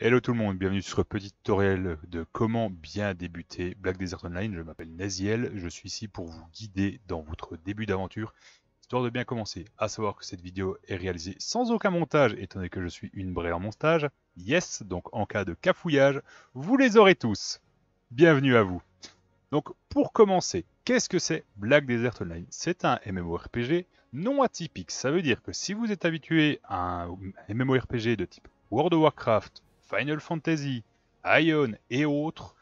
Hello tout le monde, bienvenue sur ce petit tutoriel de comment bien débuter Black Desert Online. Je m'appelle Naziel, je suis ici pour vous guider dans votre début d'aventure, histoire de bien commencer. À savoir que cette vidéo est réalisée sans aucun montage, étant donné que je suis une brée en montage. Yes, donc en cas de cafouillage, vous les aurez tous. Bienvenue à vous. Donc pour commencer, qu'est-ce que c'est Black Desert Online C'est un MMORPG non atypique. Ça veut dire que si vous êtes habitué à un MMORPG de type World of Warcraft, Final Fantasy, Ion et autres,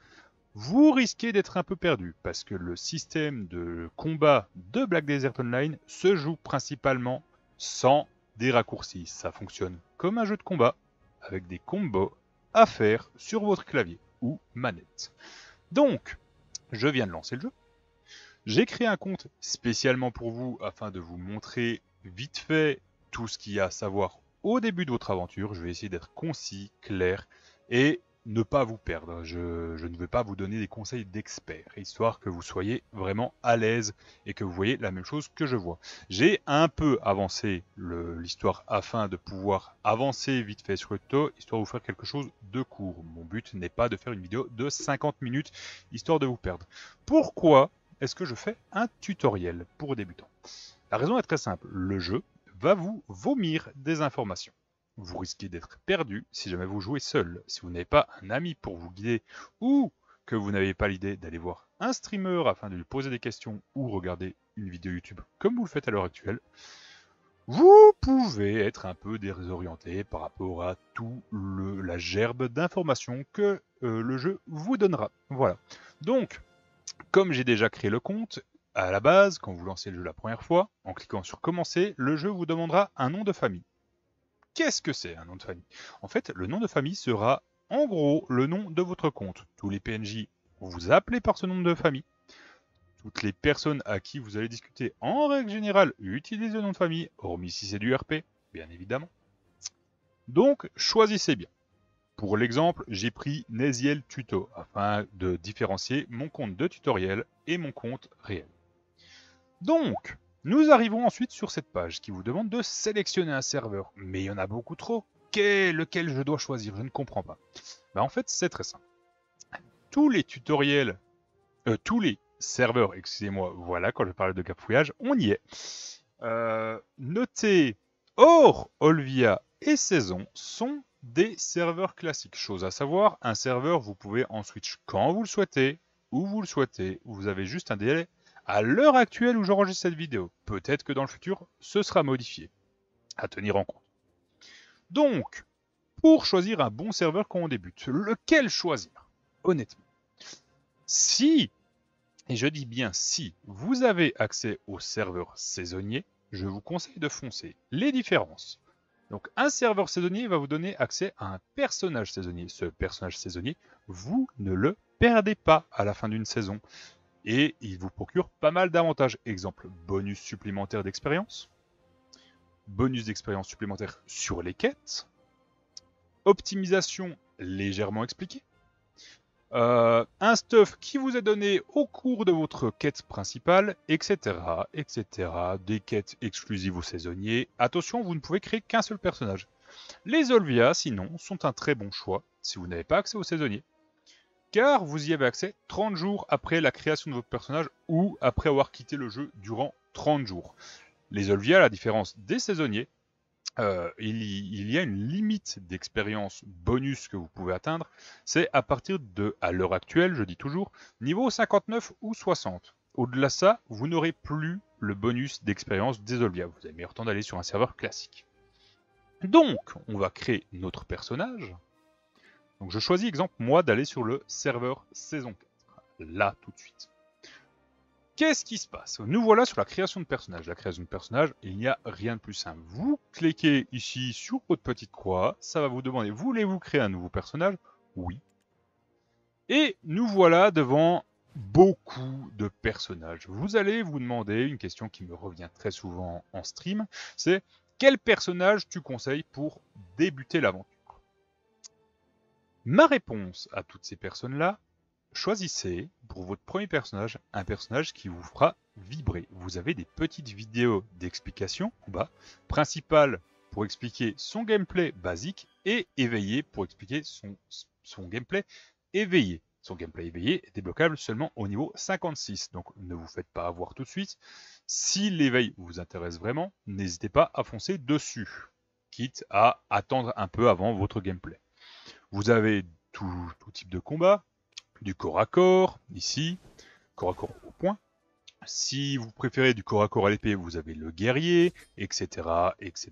vous risquez d'être un peu perdu parce que le système de combat de Black Desert Online se joue principalement sans des raccourcis. Ça fonctionne comme un jeu de combat avec des combos à faire sur votre clavier ou manette. Donc, je viens de lancer le jeu. J'ai créé un compte spécialement pour vous afin de vous montrer vite fait tout ce qu'il y a à savoir au début de votre aventure, je vais essayer d'être concis, clair et ne pas vous perdre. Je, ne veux pas vous donner des conseils d'experts, histoire que vous soyez vraiment à l'aise et que vous voyez la même chose que je vois. J'ai un peu avancé l'histoire afin de pouvoir avancer vite fait sur le taux, histoire de vous faire quelque chose de court. Mon but n'est pas de faire une vidéo de 50 minutes, histoire de vous perdre. Pourquoi est-ce que je fais un tutoriel pour débutants La raison est très simple. Le jeu, va vous vomir des informations. Vous risquez d'être perdu si jamais vous jouez seul, si vous n'avez pas un ami pour vous guider ou que vous n'avez pas l'idée d'aller voir un streamer afin de lui poser des questions ou regarder une vidéo YouTube comme vous le faites à l'heure actuelle. Vous pouvez être un peu désorienté par rapport à tout la gerbe d'informations que euh, le jeu vous donnera. Voilà. Donc, comme j'ai déjà créé le compte, à la base, quand vous lancez le jeu la première fois, en cliquant sur Commencer, le jeu vous demandera un nom de famille. Qu'est-ce que c'est un nom de famille En fait, le nom de famille sera en gros le nom de votre compte. Tous les PNJ, vous, appelez par ce nom de famille. Toutes les personnes à qui vous allez discuter en règle générale utilisent le nom de famille, hormis si c'est du RP, bien évidemment. Donc, choisissez bien. Pour l'exemple, j'ai pris Naziel Tuto afin de différencier mon compte de tutoriel et mon compte réel. Donc, nous arrivons ensuite sur cette page qui vous demande de sélectionner un serveur. Mais il y en a beaucoup trop. Quel, lequel je dois choisir Je ne comprends pas. Bah, en fait, c'est très simple. Tous les tutoriels, euh, tous les serveurs, excusez-moi, voilà, quand je parle de capouillage, on y est. Euh, notez, or, Olvia et Saison sont des serveurs classiques. Chose à savoir, un serveur, vous pouvez en switch quand vous le souhaitez, où vous le souhaitez. Vous avez juste un délai à l'heure actuelle où j'enregistre cette vidéo. Peut-être que dans le futur, ce sera modifié. À tenir en compte. Donc, pour choisir un bon serveur quand on débute, lequel choisir Honnêtement. Si, et je dis bien si, vous avez accès au serveur saisonnier je vous conseille de foncer. Les différences. Donc un serveur saisonnier va vous donner accès à un personnage saisonnier. Ce personnage saisonnier, vous ne le perdez pas à la fin d'une saison et il vous procure pas mal d'avantages. Exemple, bonus supplémentaire d'expérience, bonus d'expérience supplémentaire sur les quêtes, optimisation légèrement expliquée, euh, un stuff qui vous est donné au cours de votre quête principale, etc., etc. Des quêtes exclusives aux saisonniers. Attention, vous ne pouvez créer qu'un seul personnage. Les Olvia, sinon, sont un très bon choix si vous n'avez pas accès aux saisonniers car vous y avez accès 30 jours après la création de votre personnage ou après avoir quitté le jeu durant 30 jours. Les Olvia, à la différence des saisonniers, euh, il, y, a une limite d'expérience bonus que vous pouvez atteindre, c'est à partir de, à l'heure actuelle, je dis toujours, niveau 59 ou 60. Au-delà de ça, vous n'aurez plus le bonus d'expérience des Olvia. Vous avez meilleur temps d'aller sur un serveur classique. Donc, on va créer notre personnage. Donc je choisis, exemple, moi, d'aller sur le serveur saison 4. Là, tout de suite. Qu'est-ce qui se passe Nous voilà sur la création de personnages. La création de personnage, il n'y a rien de plus simple. Vous cliquez ici sur votre petite croix, ça va vous demander, voulez-vous créer un nouveau personnage Oui. Et nous voilà devant beaucoup de personnages. Vous allez vous demander, une question qui me revient très souvent en stream, c'est quel personnage tu conseilles pour débuter l'aventure Ma réponse à toutes ces personnes-là, choisissez pour votre premier personnage un personnage qui vous fera vibrer. Vous avez des petites vidéos d'explication principal bas, pour expliquer son gameplay basique et éveillé pour expliquer son, son gameplay éveillé. Son gameplay éveillé est débloquable seulement au niveau 56, donc ne vous faites pas avoir tout de suite. Si l'éveil vous intéresse vraiment, n'hésitez pas à foncer dessus, quitte à attendre un peu avant votre gameplay. Vous avez tout, type de combat, du corps à corps, ici, corps à corps au point. Si vous préférez du corps à corps à l'épée, vous avez le guerrier, etc., etc.,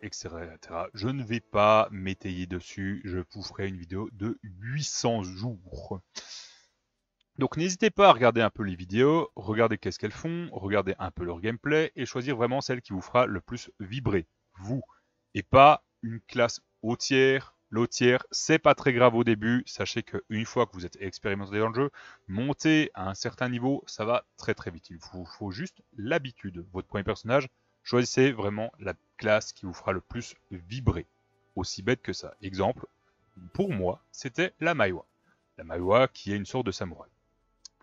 etc., etc. Je ne vais pas m'étayer dessus, je vous ferai une vidéo de 800 jours. Donc n'hésitez pas à regarder un peu les vidéos, regarder qu'est-ce qu'elles font, regarder un peu leur gameplay et choisir vraiment celle qui vous fera le plus vibrer, vous, et pas une classe hautière tiers, c'est pas très grave au début. Sachez qu'une fois que vous êtes expérimenté dans le jeu, monter à un certain niveau, ça va très très vite. Il vous faut juste l'habitude. Votre premier personnage, choisissez vraiment la classe qui vous fera le plus vibrer. Aussi bête que ça. Exemple, pour moi, c'était la Maiwa. La Maiwa qui est une sorte de samouraï.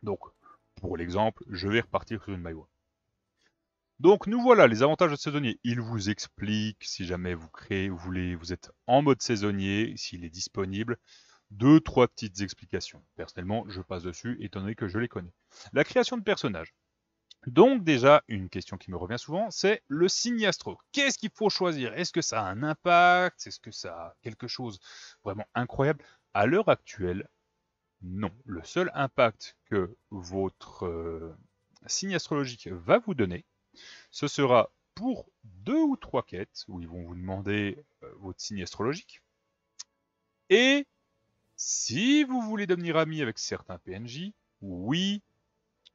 Donc, pour l'exemple, je vais repartir sur une Maiwa. Donc nous voilà les avantages de saisonnier. Il vous explique si jamais vous créez, vous voulez, vous êtes en mode saisonnier, s'il est disponible. Deux, trois petites explications. Personnellement, je passe dessus étonné que je les connais. La création de personnages. Donc déjà, une question qui me revient souvent, c'est le signe astro. Qu'est-ce qu'il faut choisir Est-ce que ça a un impact Est-ce que ça a quelque chose vraiment incroyable À l'heure actuelle, non. Le seul impact que votre euh, signe astrologique va vous donner, ce sera pour deux ou trois quêtes où ils vont vous demander euh, votre signe astrologique. Et si vous voulez devenir ami avec certains PNJ, oui,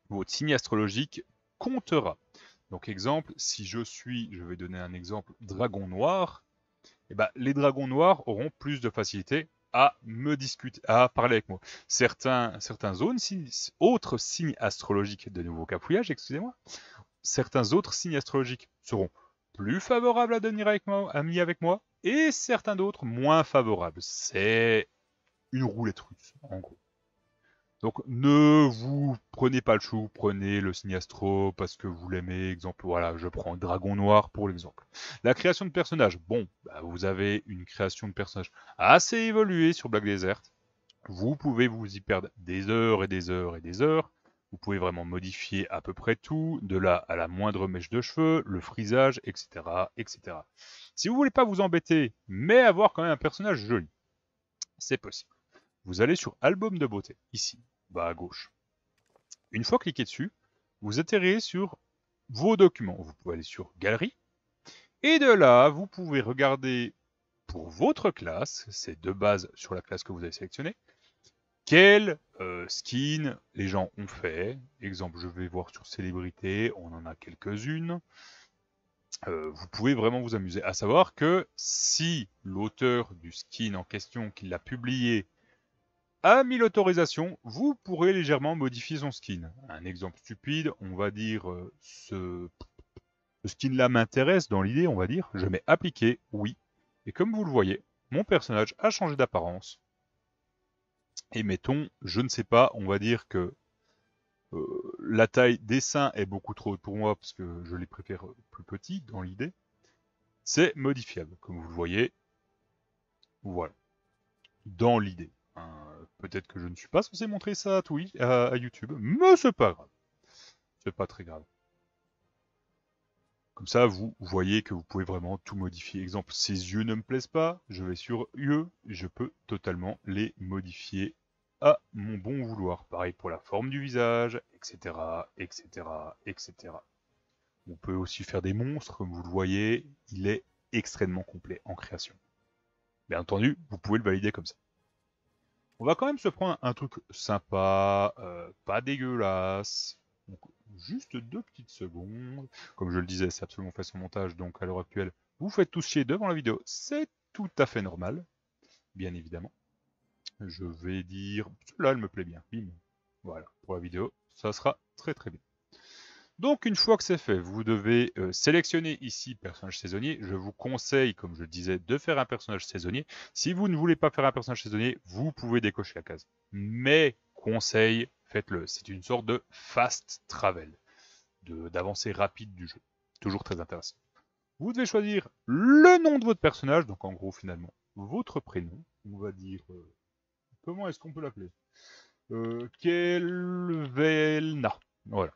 votre signe astrologique comptera. Donc exemple, si je suis, je vais donner un exemple, dragon noir, eh ben, les dragons noirs auront plus de facilité à me discuter, à parler avec moi. Certains, certains zones, autres signes astrologiques de nouveau capouillage, excusez-moi, certains autres signes astrologiques seront plus favorables à devenir avec amis avec moi, et certains d'autres moins favorables. C'est une roulette russe, en gros. Donc ne vous prenez pas le chou, prenez le signe astro parce que vous l'aimez. Exemple, voilà, je prends Dragon Noir pour l'exemple. La création de personnages. Bon, bah, vous avez une création de personnages assez évoluée sur Black Desert. Vous pouvez vous y perdre des heures et des heures et des heures. Vous pouvez vraiment modifier à peu près tout, de là à la moindre mèche de cheveux, le frisage, etc. etc. Si vous ne voulez pas vous embêter, mais avoir quand même un personnage joli, c'est possible. Vous allez sur Album de beauté, ici, bas à gauche. Une fois cliqué dessus, vous atterrez sur vos documents. Vous pouvez aller sur Galerie. Et de là, vous pouvez regarder pour votre classe, c'est de base sur la classe que vous avez sélectionnée, quel euh, skin les gens ont fait. Exemple, je vais voir sur Célébrité, on en a quelques-unes. Euh, vous pouvez vraiment vous amuser. À savoir que si l'auteur du skin en question qui l'a publié a mis l'autorisation, vous pourrez légèrement modifier son skin. Un exemple stupide, on va dire euh, ce... ce skin-là m'intéresse dans l'idée, on va dire, je mets appliquer, oui. Et comme vous le voyez, mon personnage a changé d'apparence et mettons, je ne sais pas, on va dire que euh, la taille des seins est beaucoup trop haute pour moi parce que je les préfère euh, plus petits dans l'idée. C'est modifiable, comme vous le voyez. Voilà. Dans l'idée. Hein, peut-être que je ne suis pas censé montrer ça à, à, YouTube, mais n'est pas grave. C'est pas très grave. Comme ça, vous voyez que vous pouvez vraiment tout modifier. Exemple, ces yeux ne me plaisent pas, je vais sur yeux, je peux totalement les modifier à mon bon vouloir. Pareil pour la forme du visage, etc., etc., etc. On peut aussi faire des monstres, comme vous le voyez, il est extrêmement complet en création. Bien entendu, vous pouvez le valider comme ça. On va quand même se prendre un truc sympa, euh, pas dégueulasse juste deux petites secondes. Comme je le disais, c'est absolument fait son montage, donc à l'heure actuelle, vous faites tous chier devant la vidéo, c'est tout à fait normal, bien évidemment. Je vais dire, là elle me plaît bien, voilà, pour la vidéo, ça sera très très bien. Donc une fois que c'est fait, vous devez euh, sélectionner ici personnage saisonnier. Je vous conseille, comme je le disais, de faire un personnage saisonnier. Si vous ne voulez pas faire un personnage saisonnier, vous pouvez décocher la case. Mais conseil, faites-le. C'est une sorte de fast travel, d'avancée rapide du jeu. Toujours très intéressant. Vous devez choisir le nom de votre personnage, donc en gros finalement votre prénom. On va dire euh, comment est-ce qu'on peut l'appeler euh, Kelvelna. Voilà.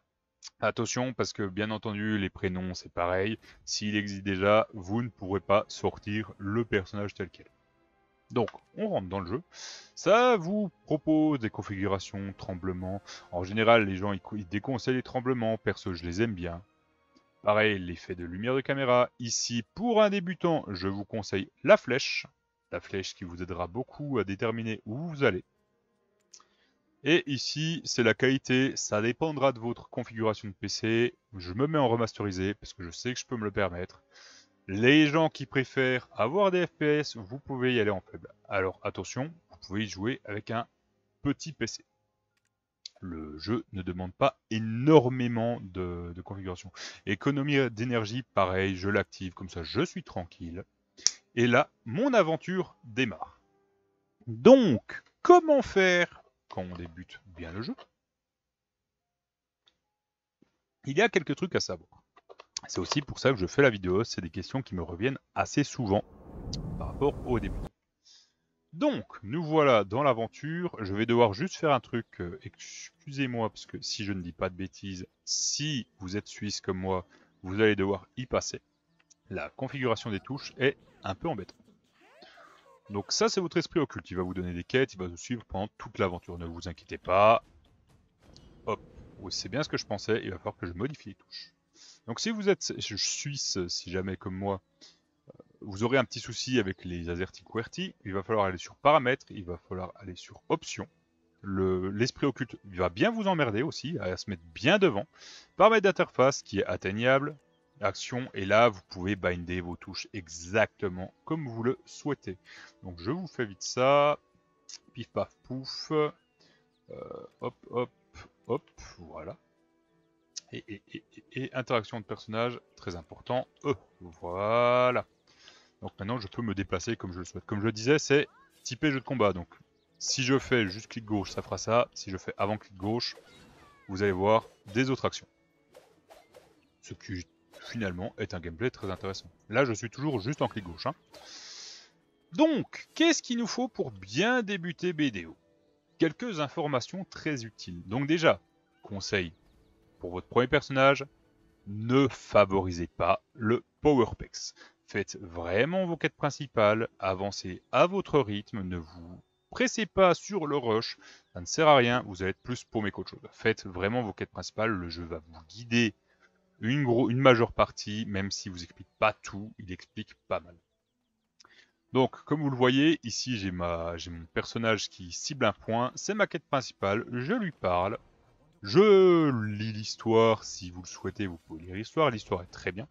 Attention, parce que bien entendu, les prénoms, c'est pareil. S'il existe déjà, vous ne pourrez pas sortir le personnage tel quel. Donc, on rentre dans le jeu. Ça vous propose des configurations, tremblements. En général, les gens ils déconseillent les tremblements. Perso, je les aime bien. Pareil, l'effet de lumière de caméra. Ici, pour un débutant, je vous conseille la flèche. La flèche qui vous aidera beaucoup à déterminer où vous allez. Et ici, c'est la qualité. Ça dépendra de votre configuration de PC. Je me mets en remasterisé parce que je sais que je peux me le permettre. Les gens qui préfèrent avoir des FPS, vous pouvez y aller en faible. Alors attention, vous pouvez y jouer avec un petit PC. Le jeu ne demande pas énormément de, configuration. Économie d'énergie, pareil, je l'active, comme ça je suis tranquille. Et là, mon aventure démarre. Donc, comment faire quand on débute bien le jeu Il y a quelques trucs à savoir. C'est aussi pour ça que je fais la vidéo, c'est des questions qui me reviennent assez souvent par rapport au début. Donc, nous voilà dans l'aventure. Je vais devoir juste faire un truc, euh, excusez-moi, parce que si je ne dis pas de bêtises, si vous êtes suisse comme moi, vous allez devoir y passer. La configuration des touches est un peu embêtante. Donc ça, c'est votre esprit occulte. Il va vous donner des quêtes, il va vous suivre pendant toute l'aventure. Ne vous inquiétez pas. Hop, c'est bien ce que je pensais, il va falloir que je modifie les touches. Donc si vous êtes suisse, si jamais comme moi, euh, vous aurez un petit souci avec les AZERTY QWERTY, il va falloir aller sur paramètres, il va falloir aller sur options. L'esprit occulte va bien vous emmerder aussi, à se mettre bien devant. Paramètres d'interface qui est atteignable, action, et là vous pouvez binder vos touches exactement comme vous le souhaitez. Donc je vous fais vite ça, pif paf pouf, euh, hop hop hop, voilà et, interaction de personnages, très important, euh, Voilà. Donc maintenant, je peux me déplacer comme je le souhaite. Comme je le disais, c'est typé jeu de combat. Donc, si je fais juste clic gauche, ça fera ça. Si je fais avant clic gauche, vous allez voir des autres actions. Ce qui, finalement, est un gameplay très intéressant. Là, je suis toujours juste en clic gauche. Hein. Donc, qu'est-ce qu'il nous faut pour bien débuter BDO Quelques informations très utiles. Donc déjà, conseil pour votre premier personnage, ne favorisez pas le Powerpex. Faites vraiment vos quêtes principales, avancez à votre rythme, ne vous pressez pas sur le rush, ça ne sert à rien, vous allez être plus paumé qu'autre chose. Faites vraiment vos quêtes principales, le jeu va vous guider une, une majeure partie, même s'il vous explique pas tout, il explique pas mal. Donc, comme vous le voyez, ici j'ai mon personnage qui cible un point, c'est ma quête principale, je lui parle, je lis l'histoire, si vous le souhaitez, vous pouvez lire l'histoire. L'histoire est très bien.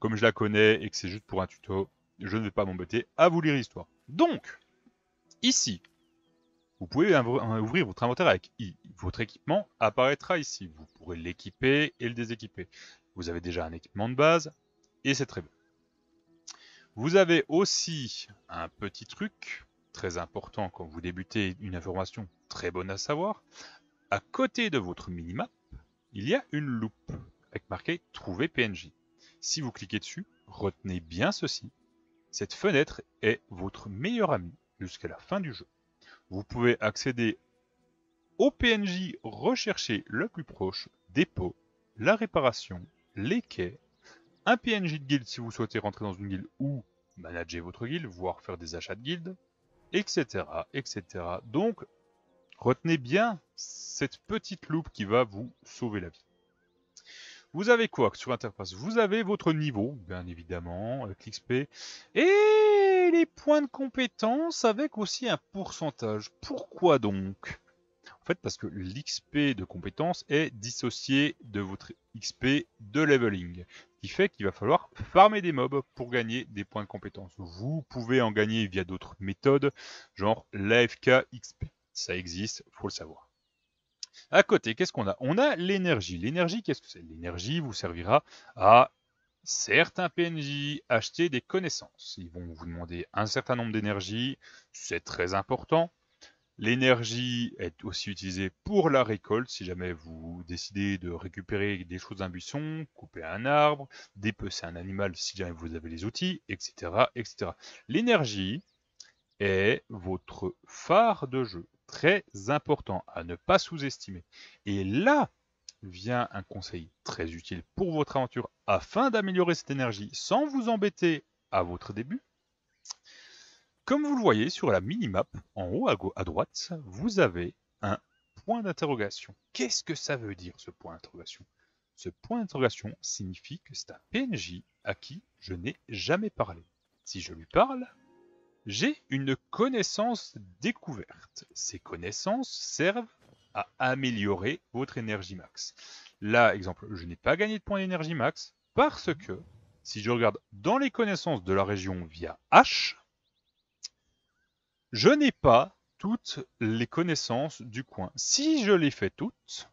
Comme je la connais et que c'est juste pour un tuto, je ne vais pas m'embêter à vous lire l'histoire. Donc, ici, vous pouvez ouvrir votre inventaire avec Votre équipement apparaîtra ici. Vous pourrez l'équiper et le déséquiper. Vous avez déjà un équipement de base et c'est très bien. Vous avez aussi un petit truc très important quand vous débutez une information très bonne à savoir. À côté de votre minimap, il y a une loupe avec marqué Trouver PNJ. Si vous cliquez dessus, retenez bien ceci. Cette fenêtre est votre meilleur ami jusqu'à la fin du jeu. Vous pouvez accéder au PNJ recherché le plus proche, dépôt, la réparation, les quais, un PNJ de guilde si vous souhaitez rentrer dans une ville ou manager votre guilde, voire faire des achats de guilde, etc., etc. Donc, Retenez bien cette petite loupe qui va vous sauver la vie. Vous avez quoi sur l'interface Vous avez votre niveau, bien évidemment, avec euh, l'XP, et les points de compétence avec aussi un pourcentage. Pourquoi donc En fait, parce que l'XP de compétence est dissocié de votre XP de leveling, ce qui fait qu'il va falloir farmer des mobs pour gagner des points de compétence. Vous pouvez en gagner via d'autres méthodes, genre l'AFK XP. Ça existe, faut le savoir. À côté, qu'est-ce qu'on a On a l'énergie. L'énergie, qu'est-ce que c'est L'énergie vous servira à certains PNJ acheter des connaissances. Ils vont vous demander un certain nombre d'énergie, c'est très important. L'énergie est aussi utilisée pour la récolte, si jamais vous décidez de récupérer des choses d'un buisson, couper un arbre, dépecer un animal si jamais vous avez les outils, etc. etc. L'énergie est votre phare de jeu très important à ne pas sous-estimer. Et là vient un conseil très utile pour votre aventure afin d'améliorer cette énergie sans vous embêter à votre début. Comme vous le voyez sur la minimap, en haut à, à droite, vous avez un point d'interrogation. Qu'est-ce que ça veut dire ce point d'interrogation Ce point d'interrogation signifie que c'est un PNJ à qui je n'ai jamais parlé. Si je lui parle, j'ai une connaissance découverte. Ces connaissances servent à améliorer votre énergie max. Là, exemple, je n'ai pas gagné de points d'énergie max parce que si je regarde dans les connaissances de la région via H, je n'ai pas toutes les connaissances du coin. Si je les fais toutes,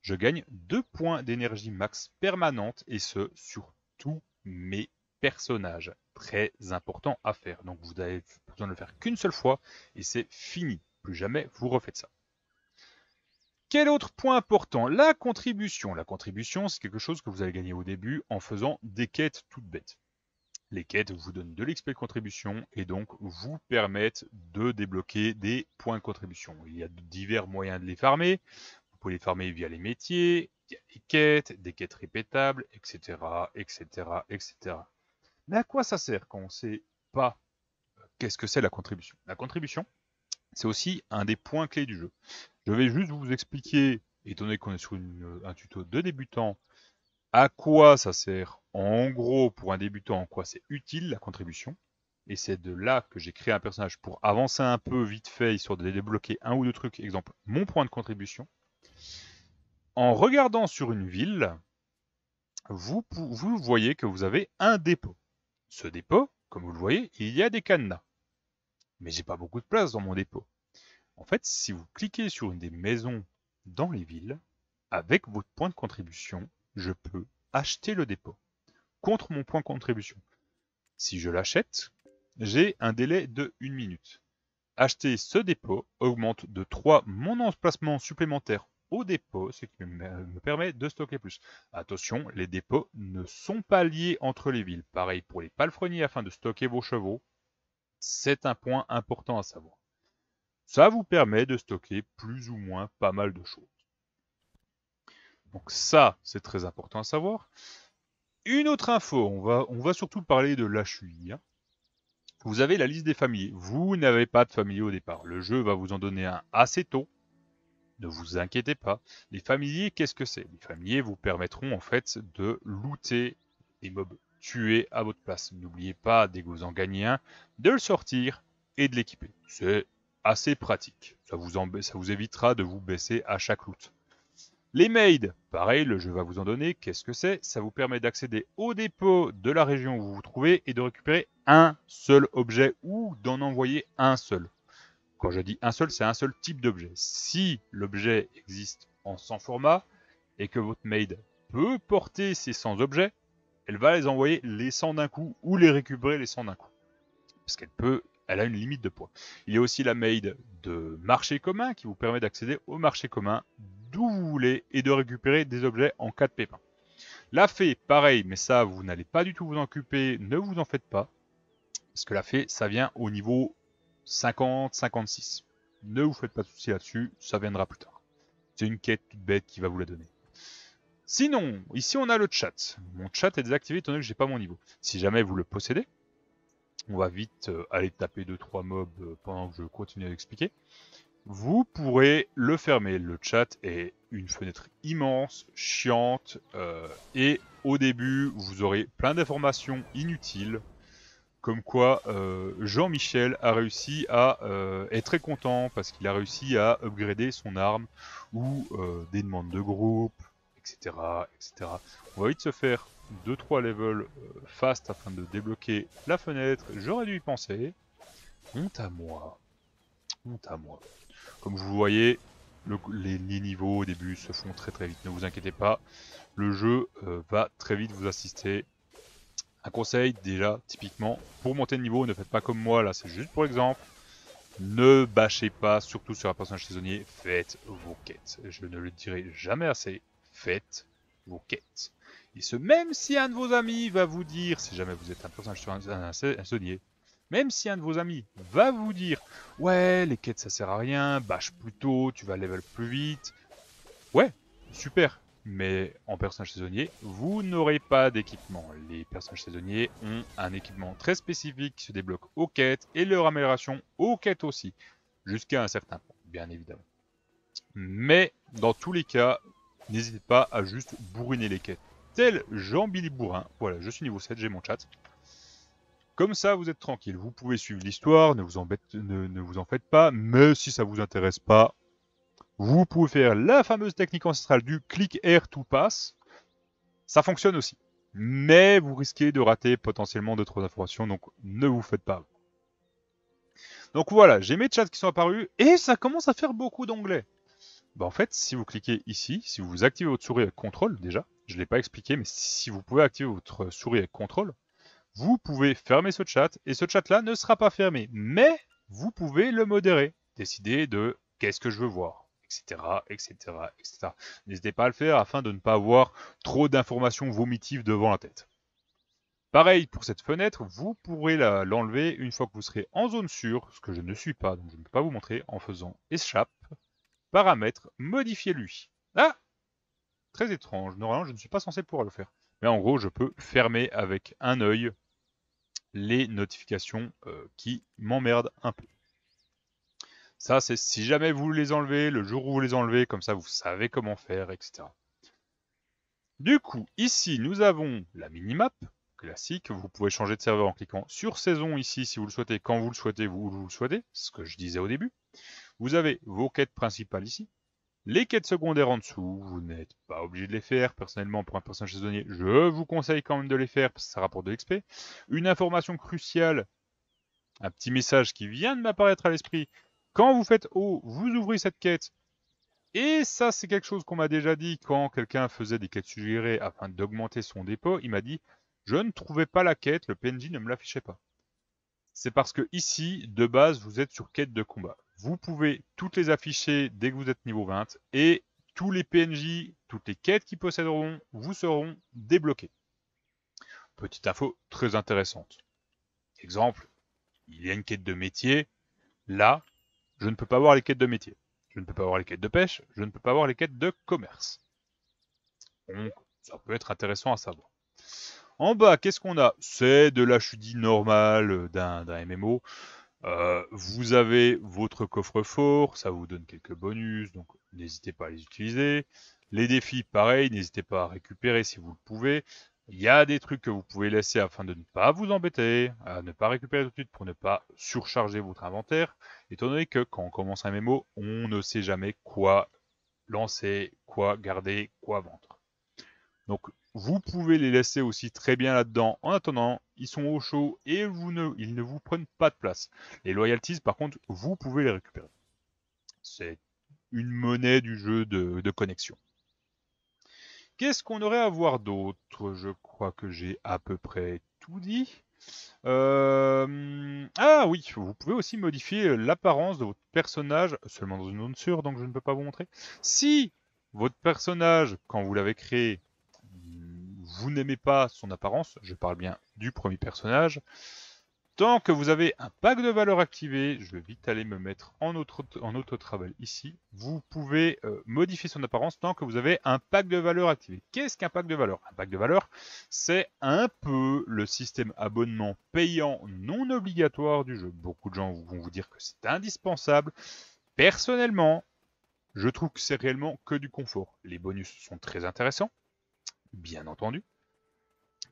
je gagne 2 points d'énergie max permanente et ce sur tous mes personnages très important à faire. Donc vous avez besoin de le faire qu'une seule fois et c'est fini. Plus jamais vous refaites ça. Quel autre point important La contribution. La contribution, c'est quelque chose que vous allez gagner au début en faisant des quêtes toutes bêtes. Les quêtes vous donnent de l'XP de contribution et donc vous permettent de débloquer des points de contribution. Il y a divers moyens de les farmer. Vous pouvez les farmer via les métiers, via les quêtes, des quêtes répétables, etc., etc., etc. Mais à quoi ça sert quand on ne sait pas euh, qu'est-ce que c'est la contribution La contribution, c'est aussi un des points clés du jeu. Je vais juste vous expliquer, étant donné qu'on est sur euh, un tuto de débutant, à quoi ça sert en gros pour un débutant, en quoi c'est utile la contribution. Et c'est de là que j'ai créé un personnage pour avancer un peu vite fait, sur de débloquer un ou deux trucs. Exemple, mon point de contribution. En regardant sur une ville, vous, vous voyez que vous avez un dépôt. Ce dépôt, comme vous le voyez, il y a des cadenas. Mais j'ai pas beaucoup de place dans mon dépôt. En fait, si vous cliquez sur une des maisons dans les villes, avec votre point de contribution, je peux acheter le dépôt contre mon point de contribution. Si je l'achète, j'ai un délai de une minute. Acheter ce dépôt augmente de 3 mon emplacement supplémentaire au dépôt, ce qui me permet de stocker plus. Attention, les dépôts ne sont pas liés entre les villes. Pareil pour les palefreniers afin de stocker vos chevaux. C'est un point important à savoir. Ça vous permet de stocker plus ou moins pas mal de choses. Donc ça, c'est très important à savoir. Une autre info, on va, on va surtout parler de la Vous avez la liste des familles. Vous n'avez pas de famille au départ. Le jeu va vous en donner un assez tôt ne vous inquiétez pas. Les familiers, qu'est-ce que c'est Les familiers vous permettront en fait de looter les mobs tués à votre place. N'oubliez pas, dès que vous en gagnez un, de le sortir et de l'équiper. C'est assez pratique. Ça vous, ça vous évitera de vous baisser à chaque loot. Les maids, pareil, le jeu va vous en donner. Qu'est-ce que c'est Ça vous permet d'accéder au dépôt de la région où vous vous trouvez et de récupérer un seul objet ou d'en envoyer un seul. Quand je dis un seul, c'est un seul type d'objet. Si l'objet existe en 100 formats et que votre maid peut porter ces 100 objets, elle va les envoyer les 100 d'un coup ou les récupérer les 100 d'un coup. Parce qu'elle peut, elle a une limite de poids. Il y a aussi la maid de marché commun qui vous permet d'accéder au marché commun d'où vous voulez et de récupérer des objets en cas de pépin. La fée, pareil, mais ça, vous n'allez pas du tout vous en occuper, ne vous en faites pas. Parce que la fée, ça vient au niveau 50-56. Ne vous faites pas de soucis là-dessus, ça viendra plus tard. C'est une quête toute bête qui va vous la donner. Sinon, ici on a le chat. Mon chat est désactivé étant donné que j'ai pas mon niveau. Si jamais vous le possédez, on va vite euh, aller taper 2 trois mobs euh, pendant que je continue à l'expliquer. Vous pourrez le fermer. Le chat est une fenêtre immense, chiante, euh, et au début vous aurez plein d'informations inutiles comme quoi euh, Jean-Michel a réussi à euh, être très content parce qu'il a réussi à upgrader son arme ou euh, des demandes de groupe, etc., etc. On va vite se faire 2-3 levels fast afin de débloquer la fenêtre. J'aurais dû y penser. Honte à moi. Honte à moi. Comme vous voyez, les, les, niveaux au début se font très très vite. Ne vous inquiétez pas, le jeu va très vite vous assister un conseil déjà, typiquement, pour monter de niveau, ne faites pas comme moi, là c'est juste pour exemple. Ne bâchez pas, surtout sur un personnage saisonnier, faites vos quêtes. Je ne le dirai jamais assez, faites vos quêtes. Et ce, même si un de vos amis va vous dire, si jamais vous êtes un personnage saisonnier, même si un de vos amis va vous dire « Ouais, les quêtes ça sert à rien, bâche plus tôt, tu vas level plus vite », ouais, super, mais en personnage saisonnier, vous n'aurez pas d'équipement. Les personnages saisonniers ont un équipement très spécifique qui se débloque aux quêtes et leur amélioration aux quêtes aussi, jusqu'à un certain point, bien évidemment. Mais dans tous les cas, n'hésitez pas à juste bourriner les quêtes. Tel Jean-Billy Bourrin, voilà, je suis niveau 7, j'ai mon chat. Comme ça, vous êtes tranquille, vous pouvez suivre l'histoire, ne, ne vous en faites pas, mais si ça ne vous intéresse pas, vous pouvez faire la fameuse technique ancestrale du clic air to pass Ça fonctionne aussi. Mais vous risquez de rater potentiellement d'autres informations, donc ne vous faites pas. Donc voilà, j'ai mes chats qui sont apparus et ça commence à faire beaucoup d'onglets. Bah, en fait, si vous cliquez ici, si vous activez votre souris avec contrôle déjà, je ne l'ai pas expliqué, mais si vous pouvez activer votre souris avec contrôle, vous pouvez fermer ce chat et ce chat là ne sera pas fermé, mais vous pouvez le modérer, décider de qu'est-ce que je veux voir etc., etc., etc. N'hésitez pas à le faire afin de ne pas avoir trop d'informations vomitives devant la tête. Pareil pour cette fenêtre, vous pourrez l'enlever une fois que vous serez en zone sûre, ce que je ne suis pas, donc je ne peux pas vous montrer, en faisant échappe, paramètres, modifier lui. Ah Très étrange, normalement je ne suis pas censé pouvoir le faire. Mais en gros, je peux fermer avec un œil les notifications euh, qui m'emmerdent un peu. Ça, c'est si jamais vous les enlevez, le jour où vous les enlevez, comme ça vous savez comment faire, etc. Du coup, ici, nous avons la minimap classique. Vous pouvez changer de serveur en cliquant sur saison ici si vous le souhaitez, quand vous le souhaitez, vous, vous le souhaitez, ce que je disais au début. Vous avez vos quêtes principales ici. Les quêtes secondaires en dessous, vous n'êtes pas obligé de les faire. Personnellement, pour un personnage saisonnier, je vous conseille quand même de les faire parce que ça rapporte de l'XP. Une information cruciale, un petit message qui vient de m'apparaître à l'esprit, quand vous faites haut, vous ouvrez cette quête. Et ça, c'est quelque chose qu'on m'a déjà dit quand quelqu'un faisait des quêtes suggérées afin d'augmenter son dépôt. Il m'a dit Je ne trouvais pas la quête, le PNJ ne me l'affichait pas. C'est parce que ici, de base, vous êtes sur quête de combat. Vous pouvez toutes les afficher dès que vous êtes niveau 20 et tous les PNJ, toutes les quêtes qui posséderont, vous seront débloqués. Petite info très intéressante. Exemple, il y a une quête de métier. Là, je ne peux pas voir les quêtes de métier, je ne peux pas voir les quêtes de pêche, je ne peux pas voir les quêtes de commerce. Donc, ça peut être intéressant à savoir. En bas, qu'est-ce qu'on a C'est de la chudie normale d'un MMO. Euh, vous avez votre coffre-fort, ça vous donne quelques bonus, donc n'hésitez pas à les utiliser. Les défis, pareil, n'hésitez pas à récupérer si vous le pouvez. Il y a des trucs que vous pouvez laisser afin de ne pas vous embêter, à ne pas récupérer tout de suite pour ne pas surcharger votre inventaire, étant donné que quand on commence un mémo, on ne sait jamais quoi lancer, quoi garder, quoi vendre. Donc vous pouvez les laisser aussi très bien là-dedans. En attendant, ils sont au chaud et vous ne, ils ne vous prennent pas de place. Les loyalties, par contre, vous pouvez les récupérer. C'est une monnaie du jeu de connexion. Qu'est-ce qu'on aurait à voir d'autre Je crois que j'ai à peu près tout dit. Euh, ah oui, vous pouvez aussi modifier l'apparence de votre personnage, seulement dans une zone sûre, donc je ne peux pas vous montrer. Si votre personnage, quand vous l'avez créé, vous n'aimez pas son apparence, je parle bien du premier personnage, Tant que vous avez un pack de valeur activé, je vais vite aller me mettre en auto-travel ici. Vous pouvez euh, modifier son apparence tant que vous avez un pack de valeur activé. Qu'est-ce qu'un pack de valeur Un pack de valeur, c'est un peu le système abonnement payant non obligatoire du jeu. Beaucoup de gens vont vous dire que c'est indispensable. Personnellement, je trouve que c'est réellement que du confort. Les bonus sont très intéressants, bien entendu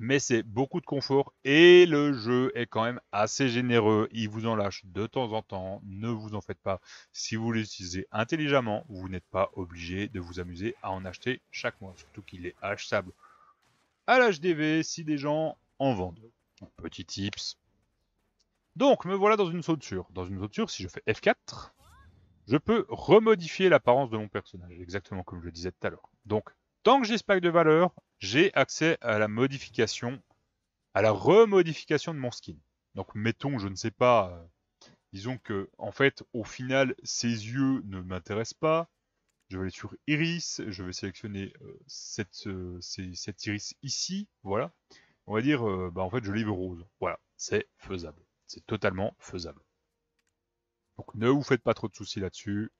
mais c'est beaucoup de confort et le jeu est quand même assez généreux. Il vous en lâche de temps en temps, ne vous en faites pas. Si vous l'utilisez intelligemment, vous n'êtes pas obligé de vous amuser à en acheter chaque mois, surtout qu'il est achetable à l'HDV si des gens en vendent. Petit tips. Donc, me voilà dans une sauture. Dans une sauture, si je fais F4, je peux remodifier l'apparence de mon personnage, exactement comme je le disais tout à l'heure. Donc, tant que j'ai ce pack de valeur, j'ai accès à la modification, à la remodification de mon skin. Donc mettons, je ne sais pas, euh, disons que en fait au final ses yeux ne m'intéressent pas. Je vais aller sur Iris, je vais sélectionner euh, cette, euh, cette, iris ici, voilà. On va dire, bah, en fait je livre rose. Voilà, c'est faisable, c'est totalement faisable. Donc ne vous faites pas trop de soucis là-dessus.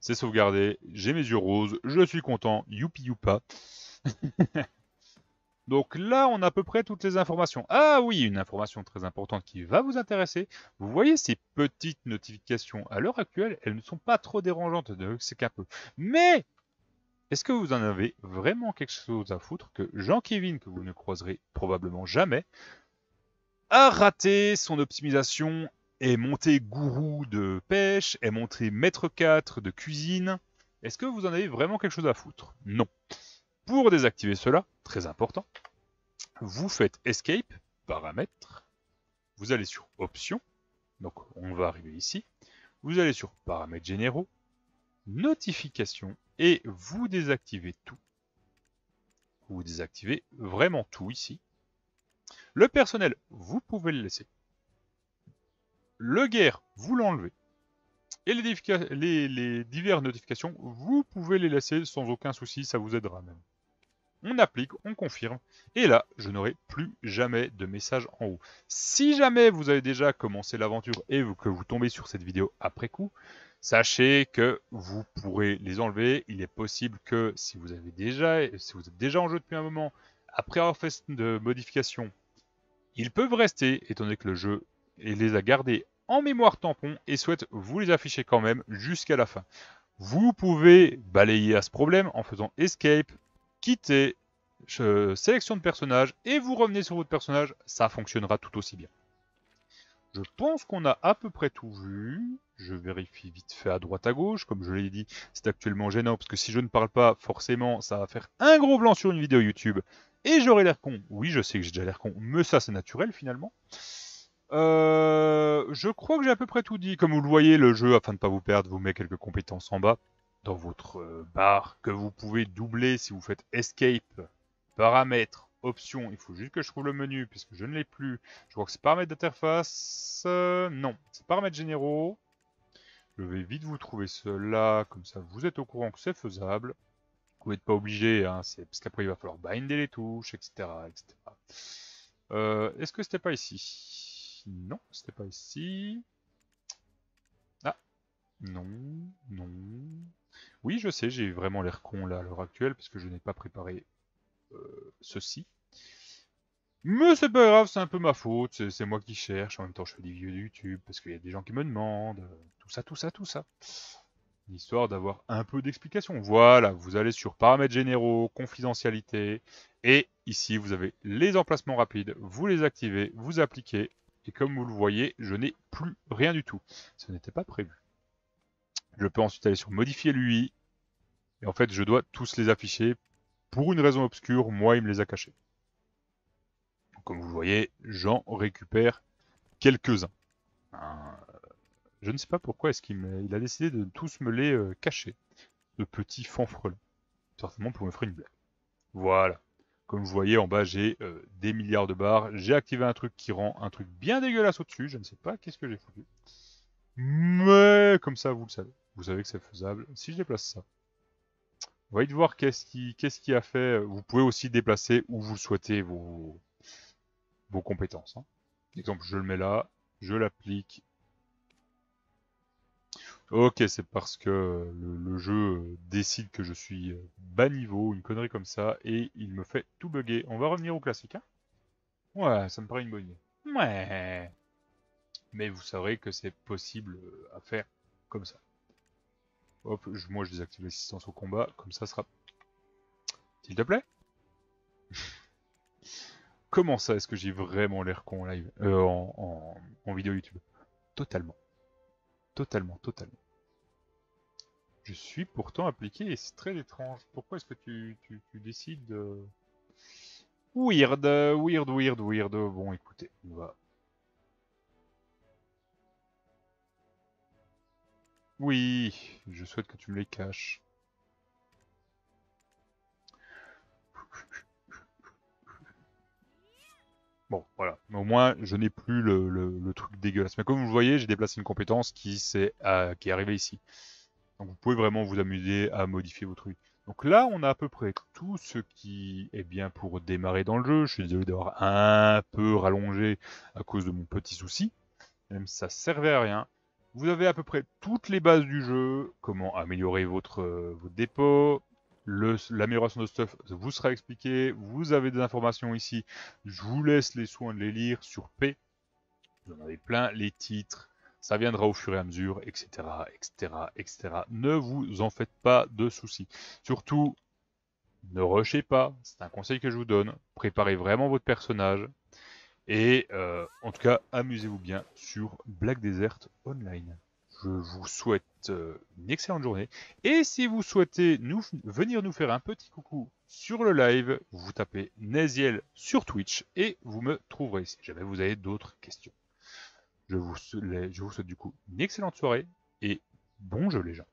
C'est sauvegardé, j'ai mes yeux roses, je suis content, youpi youpa. Donc là, on a à peu près toutes les informations. Ah oui, une information très importante qui va vous intéresser. Vous voyez ces petites notifications à l'heure actuelle, elles ne sont pas trop dérangeantes, c'est qu'un peu. Mais est-ce que vous en avez vraiment quelque chose à foutre que jean kevin que vous ne croiserez probablement jamais, a raté son optimisation, Et monté gourou de pêche, Et monté maître 4 de cuisine Est-ce que vous en avez vraiment quelque chose à foutre Non. Pour désactiver cela, très important, vous faites Escape, paramètres, vous allez sur Options, donc on va arriver ici, vous allez sur Paramètres généraux, Notifications, et vous désactivez tout. Vous désactivez vraiment tout ici. Le personnel, vous pouvez le laisser. Le guerre, vous l'enlevez. Et les, diverses notifications, vous pouvez les laisser sans aucun souci, ça vous aidera même on applique, on confirme, et là, je n'aurai plus jamais de message en haut. Si jamais vous avez déjà commencé l'aventure et que vous tombez sur cette vidéo après coup, sachez que vous pourrez les enlever. Il est possible que si vous avez déjà, si vous êtes déjà en jeu depuis un moment, après avoir fait de euh, modification, ils peuvent rester, étant donné que le jeu les a gardés en mémoire tampon et souhaite vous les afficher quand même jusqu'à la fin. Vous pouvez balayer à ce problème en faisant Escape, quittez, sélection de personnages et vous revenez sur votre personnage, ça fonctionnera tout aussi bien. Je pense qu'on a à peu près tout vu. Je vérifie vite fait à droite à gauche. Comme je l'ai dit, c'est actuellement gênant parce que si je ne parle pas, forcément, ça va faire un gros blanc sur une vidéo YouTube et j'aurai l'air con. Oui, je sais que j'ai déjà l'air con, mais ça c'est naturel finalement. Euh, je crois que j'ai à peu près tout dit. Comme vous le voyez, le jeu, afin de ne pas vous perdre, vous met quelques compétences en bas dans votre euh, bar que vous pouvez doubler si vous faites Escape, Paramètres, Options. Il faut juste que je trouve le menu puisque je ne l'ai plus. Je crois que c'est Paramètres d'interface. Euh, non, c'est Paramètres généraux. Je vais vite vous trouver cela, comme ça vous êtes au courant que c'est faisable. Vous n'êtes pas obligé, hein, parce qu'après il va falloir binder les touches, etc. Euh, est-ce que c'était pas ici Non, c'était pas ici. Ah, non, non, oui, je sais, j'ai vraiment l'air con là à l'heure actuelle parce que je n'ai pas préparé euh, ceci. Mais c'est pas grave, c'est un peu ma faute, c'est moi qui cherche. En même temps, je fais des vidéos YouTube parce qu'il y a des gens qui me demandent. Euh, tout ça, tout ça, tout ça. Histoire d'avoir un peu d'explication. Voilà, vous allez sur paramètres généraux, confidentialité. Et ici, vous avez les emplacements rapides. Vous les activez, vous appliquez. Et comme vous le voyez, je n'ai plus rien du tout. Ce n'était pas prévu. Je peux ensuite aller sur modifier l'UI. Et en fait, je dois tous les afficher. Pour une raison obscure, moi, il me les a cachés. Comme vous voyez, j'en récupère quelques-uns. Euh, je ne sais pas pourquoi est-ce qu'il il a décidé de tous me les euh, cacher. De petits fanfrelins. Certainement pour me faire une blague. Voilà. Comme vous voyez en bas, j'ai euh, des milliards de barres. J'ai activé un truc qui rend un truc bien dégueulasse au-dessus. Je ne sais pas qu'est-ce que j'ai foutu. Mais comme ça, vous le savez. Vous savez que c'est faisable. Si je déplace ça, Vous va de voir qu'est-ce qui, a fait. Euh, vous pouvez aussi déplacer où vous souhaitez vos, compétences. Hein. exemple, je le mets là, je l'applique. Ok, c'est parce que le, jeu euh, décide que je suis euh, bas niveau, une connerie comme ça, et il me fait tout bugger. On va revenir au classique, hein Ouais, ça me paraît une bonne idée. Ouais. Mais vous savez que c'est possible à faire comme ça. Hop, moi je désactive l'assistance au combat, comme ça sera... S'il te plaît Comment ça est-ce que j'ai vraiment l'air con live euh, en, vidéo YouTube Totalement. Totalement, totalement. Je suis pourtant appliqué et c'est très étrange. Pourquoi est-ce que tu, tu, tu décides de... Weird, weird, weird, weird. Bon, écoutez, on va Oui, je souhaite que tu me les caches. Bon, voilà. Mais au moins, je n'ai plus le, truc dégueulasse. Mais comme vous voyez, j'ai déplacé une compétence qui, est, qui est arrivée ici. Donc vous pouvez vraiment vous amuser à modifier vos trucs. Donc là, on a à peu près tout ce qui est bien pour démarrer dans le jeu. Je suis désolé d'avoir un peu rallongé à cause de mon petit souci. Même ça servait à rien. Vous avez à peu près toutes les bases du jeu, comment améliorer votre, euh, dépôt, l'amélioration de stuff vous sera expliqué, vous avez des informations ici, je vous laisse les soins de les lire sur P, vous en avez plein, les titres, ça viendra au fur et à mesure, etc., etc., etc. Ne vous en faites pas de soucis. Surtout, ne rushez pas, c'est un conseil que je vous donne, préparez vraiment votre personnage, et euh, en tout cas, amusez-vous bien sur Black Desert Online. Je vous souhaite euh, une excellente journée. Et si vous souhaitez venir nous faire un petit coucou sur le live, vous tapez Naziel sur Twitch et vous me trouverez si jamais vous avez d'autres questions. Je vous, je vous souhaite du coup une excellente soirée et bon jeu les gens.